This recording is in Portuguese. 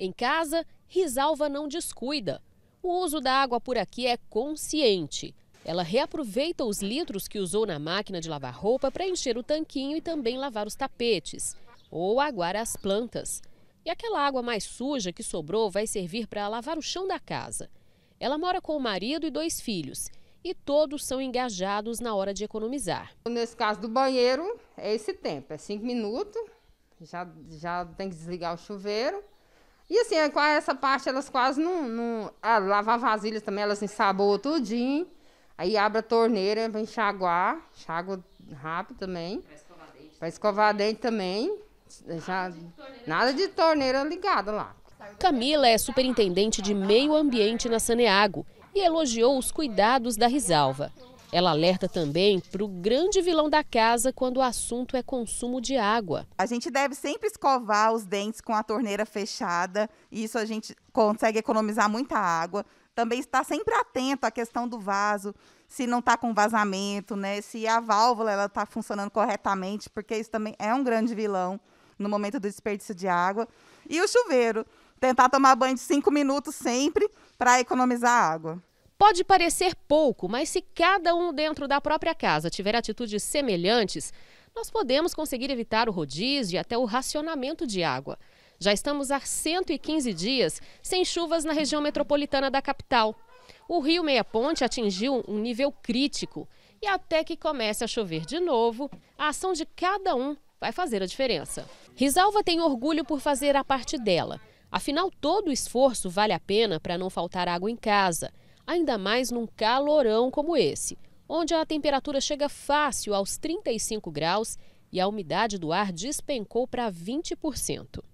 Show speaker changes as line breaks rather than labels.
Em casa, Risalva não descuida. O uso da água por aqui é consciente. Ela reaproveita os litros que usou na máquina de lavar roupa para encher o tanquinho e também lavar os tapetes ou aguar as plantas. E aquela água mais suja que sobrou vai servir para lavar o chão da casa. Ela mora com o marido e dois filhos
e todos são engajados na hora de economizar. Nesse caso do banheiro, é esse tempo, é cinco minutos, já, já tem que desligar o chuveiro e assim, é essa parte elas quase não. não ah, lavar vasilhas também, elas ensaboam tudinho. Aí abre a torneira pra enxaguar. Enxágua rápido também. Pra escovar dente. Pra escovar dente também. Já, nada de torneira ligada lá. Camila é superintendente de meio ambiente na Saneago e elogiou os cuidados
da Risalva. Ela alerta também para o grande vilão da casa quando o assunto
é consumo de água. A gente deve sempre escovar os dentes com a torneira fechada, isso a gente consegue economizar muita água. Também estar sempre atento à questão do vaso, se não está com vazamento, né? se a válvula está funcionando corretamente, porque isso também é um grande vilão no momento do desperdício de água. E o chuveiro, tentar tomar banho de cinco minutos sempre para economizar água. Pode parecer
pouco, mas se cada um dentro da própria casa tiver atitudes semelhantes, nós podemos conseguir evitar o rodízio e até o racionamento de água. Já estamos há 115 dias sem chuvas na região metropolitana da capital. O rio Meia Ponte atingiu um nível crítico e até que comece a chover de novo, a ação de cada um vai fazer a diferença. Risalva tem orgulho por fazer a parte dela. Afinal, todo o esforço vale a pena para não faltar água em casa ainda mais num calorão como esse, onde a temperatura chega fácil aos 35 graus e a umidade do ar despencou para 20%.